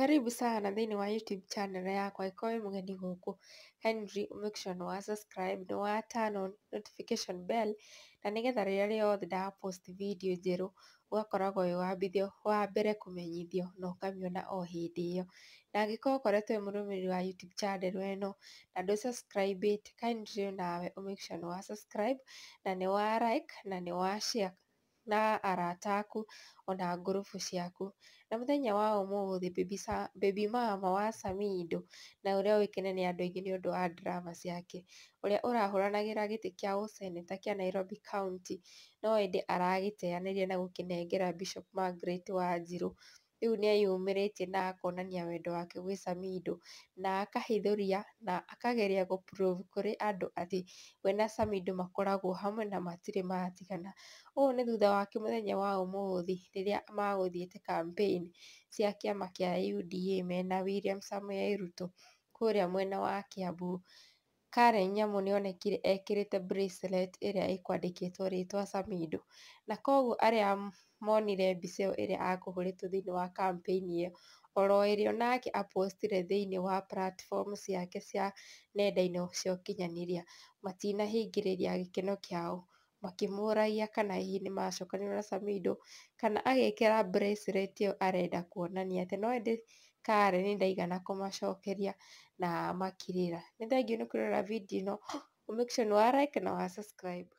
Karibu sana thĩinĩ wa YouTube channel yakwa ĩkorwo ĩ mũgeni gũkũ. Henry make sure nĩ wa subscribe nĩ wa turn on notification bell na nĩgetha rĩrĩa rĩothe post video njerũ ũgakoragwo wĩ wa mbere kũmenyithio na ũkamĩona o hĩndĩ ĩyo. Na angĩkorwo ũkoretwo wĩ mũrũmĩrĩri wa YouTube channel ĩno na ndũ subscribe ĩte kindly nawe ũ make sure nĩ wa subscribe na nĩ wa like na nĩ wa share na arata aku ona ngurubu ciaku. Na muthenya wa umuthi baby mama wa Samidoh na ũrĩa ni nĩ andũ ni undu wa drama ciake, ũrĩa ũrahũranagĩra gĩtĩ kĩa ũseneta kia Nairobi County, no ende aragĩteanĩria na gukinengera Bishop Margaret Wanjiru. Rĩu nĩeyumĩrĩtie na akonania wendo wake gwĩ Samido na akahithũria na akageria gũ prove kũrĩ andũ atĩ we na Samido makoragwo hamwe na matirĩ maratigana. Ũũ nĩ thutha wake mũthenya wa ũmũthĩ rĩrĩa magũthiĩte kampeini cia kĩama kĩa UDA mena William Samoei Ruto kũrĩa mwena wa Kiambu. Karen Nyamu onekire ekĩrĩte bracelet ĩrĩa ĩkwandĩkĩtwo rĩtwa Samido. na koguo arĩa monire mbica ĩyo ĩrĩa akũhũrĩtwo thĩinĩ wa kampeini ĩyo, oro ĩrĩa onake apostire thĩinĩ wa platform ciake cia nenda-inĩ cia ũkinyanĩria, matinahingĩrĩria gĩkeno kĩao makĩmũragia kana hihi macokanĩrĩirio na Samido, kana agekĩra bracelet ĩyo arenda kuonania atĩ no ĩndĩ Karen ndaigana kũmacokeria na makĩrĩra. Nĩ thengiũ nĩ kwĩrorera bindiũ ĩno ũ make sure nĩ wa like na wa subscribe.